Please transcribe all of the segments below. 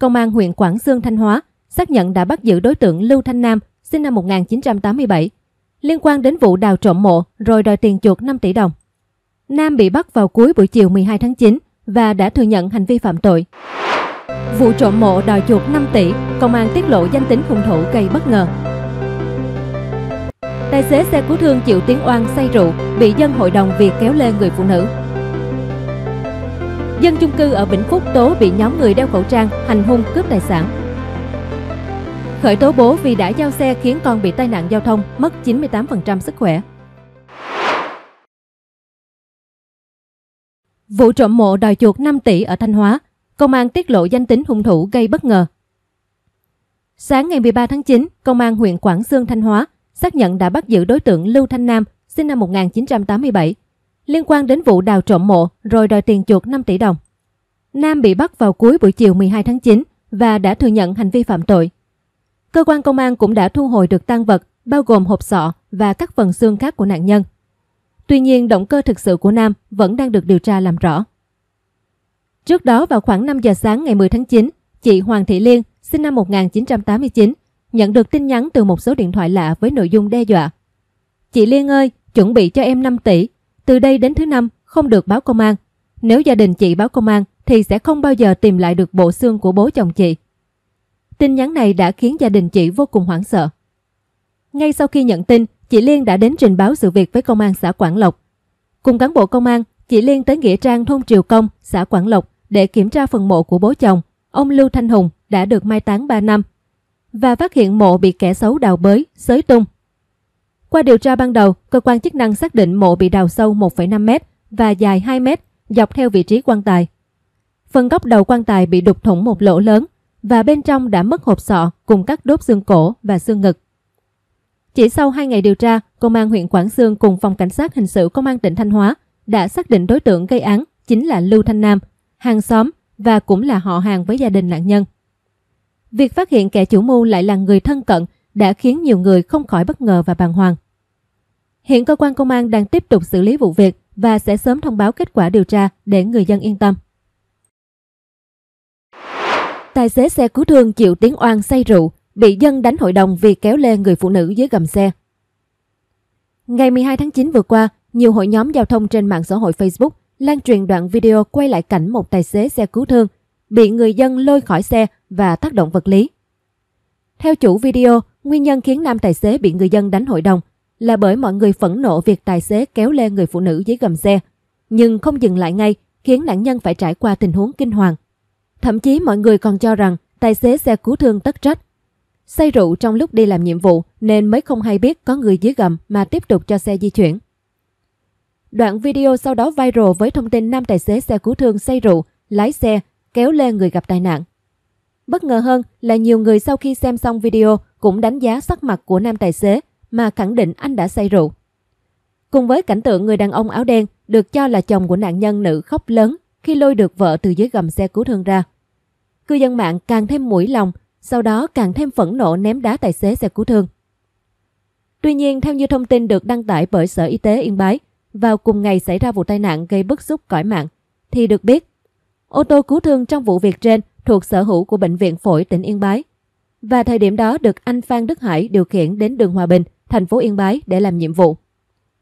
Công an huyện Quảng Sương Thanh Hóa xác nhận đã bắt giữ đối tượng Lưu Thanh Nam, sinh năm 1987, liên quan đến vụ đào trộm mộ rồi đòi tiền chuột 5 tỷ đồng. Nam bị bắt vào cuối buổi chiều 12 tháng 9 và đã thừa nhận hành vi phạm tội. Vụ trộm mộ đòi chuột 5 tỷ, công an tiết lộ danh tính hung thủ gây bất ngờ. Tài xế xe cứu thương chịu tiếng oan say rượu, bị dân hội đồng việc kéo lê người phụ nữ. Dân chung cư ở Vĩnh Phúc tố bị nhóm người đeo khẩu trang hành hung cướp tài sản. Khởi tố bố vì đã giao xe khiến con bị tai nạn giao thông, mất 98% sức khỏe. Vụ trộm mộ đòi chuột 5 tỷ ở Thanh Hóa, công an tiết lộ danh tính hung thủ gây bất ngờ. Sáng ngày 13 tháng 9, công an huyện Quảng Sương Thanh Hóa xác nhận đã bắt giữ đối tượng Lưu Thanh Nam, sinh năm 1987, liên quan đến vụ đào trộm mộ rồi đòi tiền chuột 5 tỷ đồng. Nam bị bắt vào cuối buổi chiều 12 tháng 9 và đã thừa nhận hành vi phạm tội. Cơ quan công an cũng đã thu hồi được tăng vật bao gồm hộp sọ và các phần xương khác của nạn nhân. Tuy nhiên, động cơ thực sự của Nam vẫn đang được điều tra làm rõ. Trước đó vào khoảng 5 giờ sáng ngày 10 tháng 9, chị Hoàng Thị Liên, sinh năm 1989, nhận được tin nhắn từ một số điện thoại lạ với nội dung đe dọa. Chị Liên ơi, chuẩn bị cho em 5 tỷ từ đây đến thứ năm không được báo công an. Nếu gia đình chị báo công an thì sẽ không bao giờ tìm lại được bộ xương của bố chồng chị. Tin nhắn này đã khiến gia đình chị vô cùng hoảng sợ. Ngay sau khi nhận tin, chị Liên đã đến trình báo sự việc với công an xã Quảng Lộc. Cùng cán bộ công an, chị Liên tới Nghĩa Trang thôn Triều Công, xã Quảng Lộc để kiểm tra phần mộ của bố chồng, ông Lưu Thanh Hùng đã được mai táng 3 năm và phát hiện mộ bị kẻ xấu đào bới, xới tung qua điều tra ban đầu, cơ quan chức năng xác định mộ bị đào sâu 1,5 m và dài 2 m dọc theo vị trí quan tài. Phần góc đầu quan tài bị đục thủng một lỗ lớn và bên trong đã mất hộp sọ cùng các đốt xương cổ và xương ngực. Chỉ sau 2 ngày điều tra, Công an huyện Quảng Sương cùng Phòng Cảnh sát Hình sự Công an tỉnh Thanh Hóa đã xác định đối tượng gây án chính là Lưu Thanh Nam, hàng xóm và cũng là họ hàng với gia đình nạn nhân. Việc phát hiện kẻ chủ mưu lại là người thân cận đã khiến nhiều người không khỏi bất ngờ và bàng hoàng. Hiện cơ quan công an đang tiếp tục xử lý vụ việc và sẽ sớm thông báo kết quả điều tra để người dân yên tâm. Tài xế xe cứu thương chịu tiếng oan say rượu, bị dân đánh hội đồng vì kéo lê người phụ nữ dưới gầm xe. Ngày 12 tháng 9 vừa qua, nhiều hội nhóm giao thông trên mạng xã hội Facebook lan truyền đoạn video quay lại cảnh một tài xế xe cứu thương bị người dân lôi khỏi xe và tác động vật lý. Theo chủ video, nguyên nhân khiến nam tài xế bị người dân đánh hội đồng là bởi mọi người phẫn nộ việc tài xế kéo lê người phụ nữ dưới gầm xe, nhưng không dừng lại ngay khiến nạn nhân phải trải qua tình huống kinh hoàng. Thậm chí mọi người còn cho rằng tài xế xe cứu thương tất trách. Say rượu trong lúc đi làm nhiệm vụ nên mới không hay biết có người dưới gầm mà tiếp tục cho xe di chuyển. Đoạn video sau đó viral với thông tin nam tài xế xe cứu thương say rượu, lái xe, kéo lê người gặp tai nạn. Bất ngờ hơn là nhiều người sau khi xem xong video cũng đánh giá sắc mặt của nam tài xế mà khẳng định anh đã say rượu. Cùng với cảnh tượng người đàn ông áo đen được cho là chồng của nạn nhân nữ khóc lớn khi lôi được vợ từ dưới gầm xe cứu thương ra. Cư dân mạng càng thêm mũi lòng, sau đó càng thêm phẫn nộ ném đá tài xế xe cứu thương. Tuy nhiên, theo như thông tin được đăng tải bởi Sở Y tế Yên Bái, vào cùng ngày xảy ra vụ tai nạn gây bức xúc cõi mạng, thì được biết, ô tô cứu thương trong vụ việc trên thuộc sở hữu của Bệnh viện Phổi tỉnh Yên Bái và thời điểm đó được anh Phan Đức Hải điều khiển đến đường Hòa Bình, thành phố Yên Bái để làm nhiệm vụ.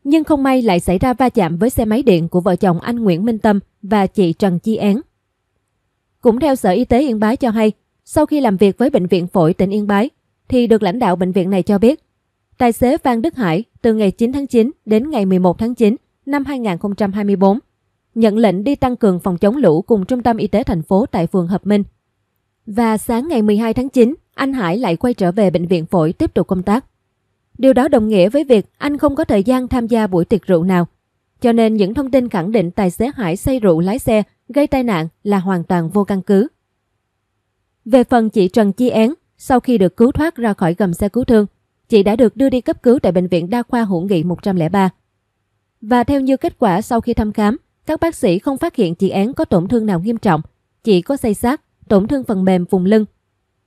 Nhưng không may lại xảy ra va chạm với xe máy điện của vợ chồng anh Nguyễn Minh Tâm và chị Trần Chi Án. Cũng theo Sở Y tế Yên Bái cho hay, sau khi làm việc với Bệnh viện Phổi tỉnh Yên Bái, thì được lãnh đạo bệnh viện này cho biết, tài xế Phan Đức Hải từ ngày 9 tháng 9 đến ngày 11 tháng 9 năm 2024 nhận lệnh đi tăng cường phòng chống lũ cùng Trung tâm Y tế thành phố tại phường Hợp Minh. Và sáng ngày 12 tháng 9, anh Hải lại quay trở về bệnh viện phổi tiếp tục công tác. Điều đó đồng nghĩa với việc anh không có thời gian tham gia buổi tiệc rượu nào. Cho nên những thông tin khẳng định tài xế Hải say rượu lái xe gây tai nạn là hoàn toàn vô căn cứ. Về phần chị Trần Chi Én, sau khi được cứu thoát ra khỏi gầm xe cứu thương, chị đã được đưa đi cấp cứu tại Bệnh viện Đa khoa Hữu Nghị 103. Và theo như kết quả sau khi thăm khám, các bác sĩ không phát hiện chị Án có tổn thương nào nghiêm trọng, chỉ có xây xác, tổn thương phần mềm vùng lưng.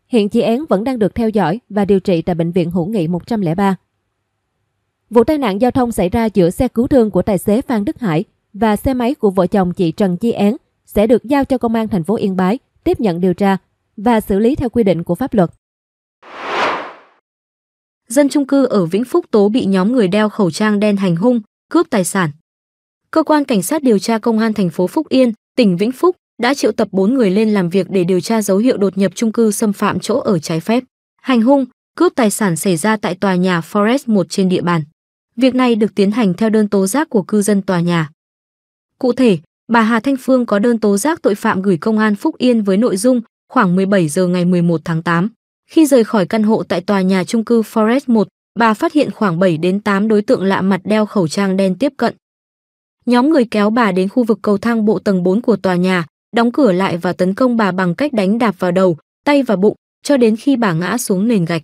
Hiện chị Án vẫn đang được theo dõi và điều trị tại Bệnh viện Hữu nghị 103. Vụ tai nạn giao thông xảy ra giữa xe cứu thương của tài xế Phan Đức Hải và xe máy của vợ chồng chị Trần Chi Án sẽ được giao cho công an thành phố Yên Bái tiếp nhận điều tra và xử lý theo quy định của pháp luật. Dân trung cư ở Vĩnh Phúc Tố bị nhóm người đeo khẩu trang đen hành hung, cướp tài sản cơ quan cảnh sát điều tra công an thành phố Phúc Yên, tỉnh Vĩnh Phúc đã triệu tập 4 người lên làm việc để điều tra dấu hiệu đột nhập trung cư xâm phạm chỗ ở trái phép. Hành hung, cướp tài sản xảy ra tại tòa nhà Forest 1 trên địa bàn. Việc này được tiến hành theo đơn tố giác của cư dân tòa nhà. Cụ thể, bà Hà Thanh Phương có đơn tố giác tội phạm gửi công an Phúc Yên với nội dung khoảng 17 giờ ngày 11 tháng 8. Khi rời khỏi căn hộ tại tòa nhà trung cư Forest 1, bà phát hiện khoảng 7 đến 8 đối tượng lạ mặt đeo khẩu trang đen tiếp cận, Nhóm người kéo bà đến khu vực cầu thang bộ tầng 4 của tòa nhà, đóng cửa lại và tấn công bà bằng cách đánh đạp vào đầu, tay và bụng, cho đến khi bà ngã xuống nền gạch.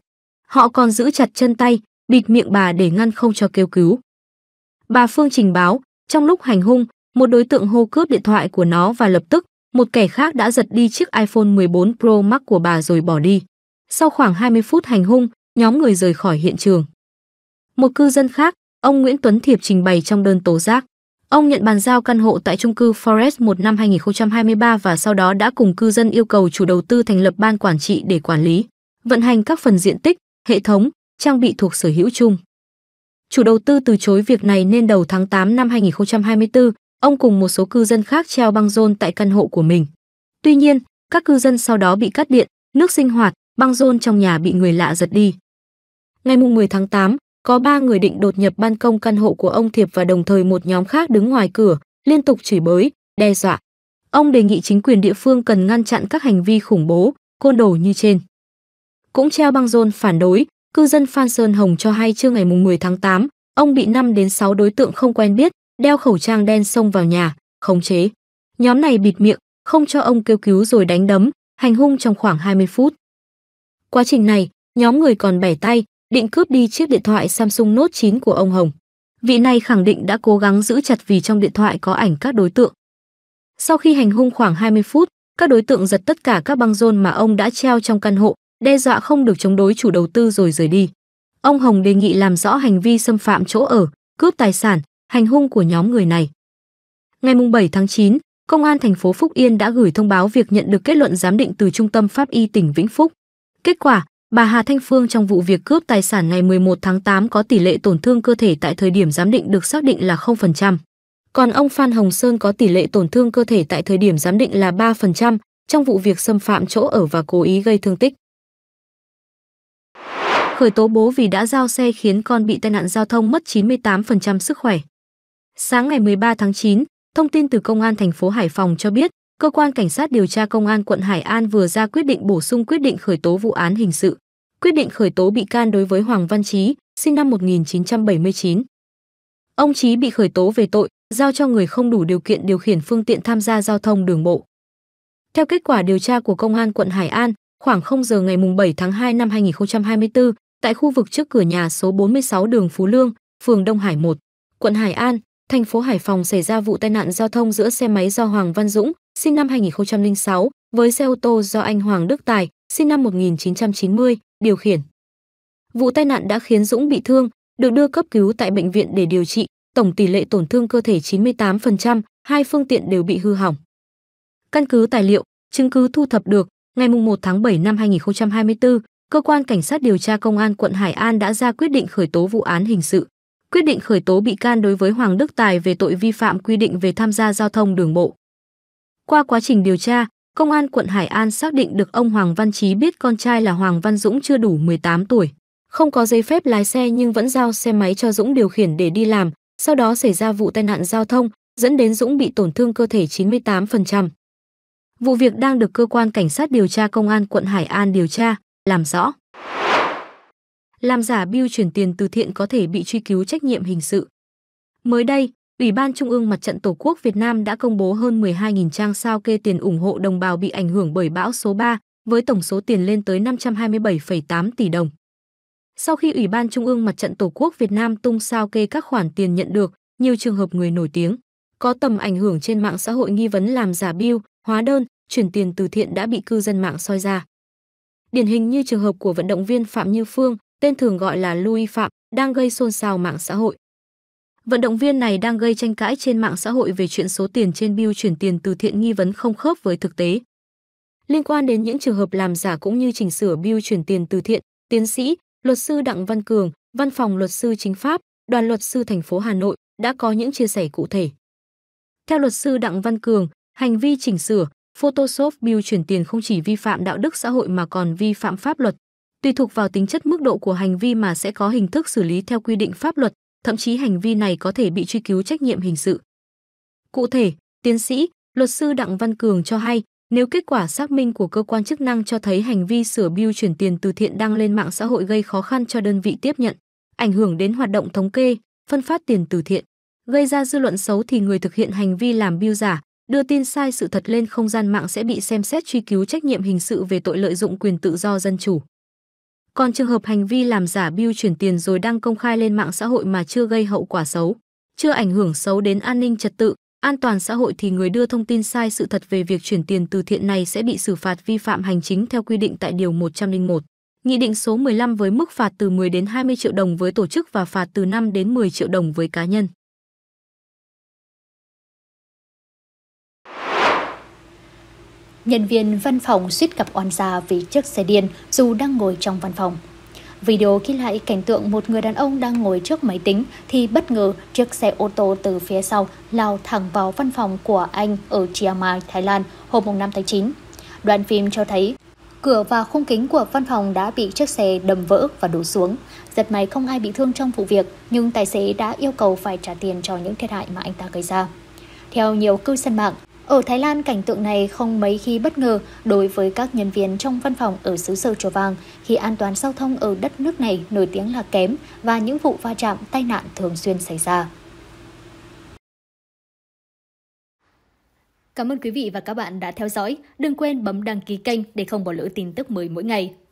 Họ còn giữ chặt chân tay, bịt miệng bà để ngăn không cho kêu cứu. Bà Phương trình báo, trong lúc hành hung, một đối tượng hô cướp điện thoại của nó và lập tức, một kẻ khác đã giật đi chiếc iPhone 14 Pro Max của bà rồi bỏ đi. Sau khoảng 20 phút hành hung, nhóm người rời khỏi hiện trường. Một cư dân khác, ông Nguyễn Tuấn Thiệp trình bày trong đơn tố giác. Ông nhận bàn giao căn hộ tại chung cư Forest 1 năm 2023 và sau đó đã cùng cư dân yêu cầu chủ đầu tư thành lập ban quản trị để quản lý, vận hành các phần diện tích, hệ thống, trang bị thuộc sở hữu chung. Chủ đầu tư từ chối việc này nên đầu tháng 8 năm 2024, ông cùng một số cư dân khác treo băng rôn tại căn hộ của mình. Tuy nhiên, các cư dân sau đó bị cắt điện, nước sinh hoạt, băng rôn trong nhà bị người lạ giật đi. Ngày 10 tháng 8, có ba người định đột nhập ban công căn hộ của ông Thiệp và đồng thời một nhóm khác đứng ngoài cửa, liên tục chửi bới, đe dọa. Ông đề nghị chính quyền địa phương cần ngăn chặn các hành vi khủng bố, côn đồ như trên. Cũng treo băng rôn phản đối, cư dân Phan Sơn Hồng cho hay trưa ngày 10 tháng 8, ông bị 5 đến 6 đối tượng không quen biết, đeo khẩu trang đen xông vào nhà, khống chế. Nhóm này bịt miệng, không cho ông kêu cứu rồi đánh đấm, hành hung trong khoảng 20 phút. Quá trình này, nhóm người còn bẻ tay, định cướp đi chiếc điện thoại Samsung Note 9 của ông Hồng. Vị này khẳng định đã cố gắng giữ chặt vì trong điện thoại có ảnh các đối tượng. Sau khi hành hung khoảng 20 phút, các đối tượng giật tất cả các băng rôn mà ông đã treo trong căn hộ, đe dọa không được chống đối chủ đầu tư rồi rời đi. Ông Hồng đề nghị làm rõ hành vi xâm phạm chỗ ở, cướp tài sản, hành hung của nhóm người này. Ngày 7 tháng 9, Công an thành phố Phúc Yên đã gửi thông báo việc nhận được kết luận giám định từ Trung tâm Pháp y tỉnh Vĩnh Phúc. Kết quả, Bà Hà Thanh Phương trong vụ việc cướp tài sản ngày 11 tháng 8 có tỷ lệ tổn thương cơ thể tại thời điểm giám định được xác định là 0%. Còn ông Phan Hồng Sơn có tỷ lệ tổn thương cơ thể tại thời điểm giám định là 3% trong vụ việc xâm phạm chỗ ở và cố ý gây thương tích. Khởi tố bố vì đã giao xe khiến con bị tai nạn giao thông mất 98% sức khỏe. Sáng ngày 13 tháng 9, thông tin từ Công an thành phố Hải Phòng cho biết, cơ quan cảnh sát điều tra công an quận Hải An vừa ra quyết định bổ sung quyết định khởi tố vụ án hình sự, quyết định khởi tố bị can đối với Hoàng Văn Chí, sinh năm 1979. Ông Chí bị khởi tố về tội giao cho người không đủ điều kiện điều khiển phương tiện tham gia giao thông đường bộ. Theo kết quả điều tra của công an quận Hải An, khoảng 0 giờ ngày 7 tháng 2 năm 2024, tại khu vực trước cửa nhà số 46 đường Phú Lương, phường Đông Hải 1, quận Hải An, thành phố Hải Phòng xảy ra vụ tai nạn giao thông giữa xe máy do Hoàng Văn Dũng, sinh năm 2006, với xe ô tô do anh Hoàng Đức Tài, sinh năm 1990, điều khiển. Vụ tai nạn đã khiến Dũng bị thương, được đưa cấp cứu tại bệnh viện để điều trị, tổng tỷ lệ tổn thương cơ thể 98%, hai phương tiện đều bị hư hỏng. Căn cứ tài liệu, chứng cứ thu thập được, ngày 1 tháng 7 năm 2024, cơ quan cảnh sát điều tra công an quận Hải An đã ra quyết định khởi tố vụ án hình sự, quyết định khởi tố bị can đối với Hoàng Đức Tài về tội vi phạm quy định về tham gia giao thông đường bộ. Qua quá trình điều tra, Công an quận Hải An xác định được ông Hoàng Văn Chí biết con trai là Hoàng Văn Dũng chưa đủ 18 tuổi, không có giấy phép lái xe nhưng vẫn giao xe máy cho Dũng điều khiển để đi làm, sau đó xảy ra vụ tai nạn giao thông, dẫn đến Dũng bị tổn thương cơ thể 98%. Vụ việc đang được cơ quan cảnh sát điều tra công an quận Hải An điều tra, làm rõ. Làm giả biêu chuyển tiền từ thiện có thể bị truy cứu trách nhiệm hình sự. Mới đây, Ủy ban Trung ương Mặt trận Tổ quốc Việt Nam đã công bố hơn 12.000 trang sao kê tiền ủng hộ đồng bào bị ảnh hưởng bởi bão số 3, với tổng số tiền lên tới 527,8 tỷ đồng. Sau khi Ủy ban Trung ương Mặt trận Tổ quốc Việt Nam tung sao kê các khoản tiền nhận được, nhiều trường hợp người nổi tiếng có tầm ảnh hưởng trên mạng xã hội nghi vấn làm giả bill, hóa đơn, chuyển tiền từ thiện đã bị cư dân mạng soi ra. Điển hình như trường hợp của vận động viên Phạm Như Phương, tên thường gọi là Louis Phạm, đang gây xôn xao mạng xã hội. Vận động viên này đang gây tranh cãi trên mạng xã hội về chuyện số tiền trên bill chuyển tiền từ thiện nghi vấn không khớp với thực tế. Liên quan đến những trường hợp làm giả cũng như chỉnh sửa bill chuyển tiền từ thiện, tiến sĩ, luật sư Đặng Văn Cường, Văn phòng luật sư chính pháp, Đoàn luật sư thành phố Hà Nội đã có những chia sẻ cụ thể. Theo luật sư Đặng Văn Cường, hành vi chỉnh sửa, Photoshop bill chuyển tiền không chỉ vi phạm đạo đức xã hội mà còn vi phạm pháp luật. Tùy thuộc vào tính chất mức độ của hành vi mà sẽ có hình thức xử lý theo quy định pháp luật, thậm chí hành vi này có thể bị truy cứu trách nhiệm hình sự. Cụ thể, tiến sĩ, luật sư Đặng Văn Cường cho hay, nếu kết quả xác minh của cơ quan chức năng cho thấy hành vi sửa bill chuyển tiền từ thiện đăng lên mạng xã hội gây khó khăn cho đơn vị tiếp nhận, ảnh hưởng đến hoạt động thống kê, phân phát tiền từ thiện, gây ra dư luận xấu thì người thực hiện hành vi làm bill giả, đưa tin sai sự thật lên không gian mạng sẽ bị xem xét truy cứu trách nhiệm hình sự về tội lợi dụng quyền tự do dân chủ. Còn trường hợp hành vi làm giả bill chuyển tiền rồi đăng công khai lên mạng xã hội mà chưa gây hậu quả xấu, chưa ảnh hưởng xấu đến an ninh trật tự, an toàn xã hội thì người đưa thông tin sai sự thật về việc chuyển tiền từ thiện này sẽ bị xử phạt vi phạm hành chính theo quy định tại Điều 101. Nghị định số 15 với mức phạt từ 10 đến 20 triệu đồng với tổ chức và phạt từ 5 đến 10 triệu đồng với cá nhân. nhân viên văn phòng suýt gặp oan gia vì chiếc xe điên dù đang ngồi trong văn phòng. Video ghi lại cảnh tượng một người đàn ông đang ngồi trước máy tính thì bất ngờ chiếc xe ô tô từ phía sau lao thẳng vào văn phòng của anh ở Chiang Mai, Thái Lan hôm 5 tháng 9. Đoạn phim cho thấy cửa và khung kính của văn phòng đã bị chiếc xe đầm vỡ và đổ xuống. Giật may không ai bị thương trong vụ việc, nhưng tài xế đã yêu cầu phải trả tiền cho những thiệt hại mà anh ta gây ra. Theo nhiều cư dân mạng, ở Thái Lan, cảnh tượng này không mấy khi bất ngờ đối với các nhân viên trong văn phòng ở xứ sở Chùa Vàng khi an toàn giao thông ở đất nước này nổi tiếng là kém và những vụ va chạm tai nạn thường xuyên xảy ra. Cảm ơn quý vị và các bạn đã theo dõi. Đừng quên bấm đăng ký kênh để không bỏ lỡ tin tức mới mỗi ngày.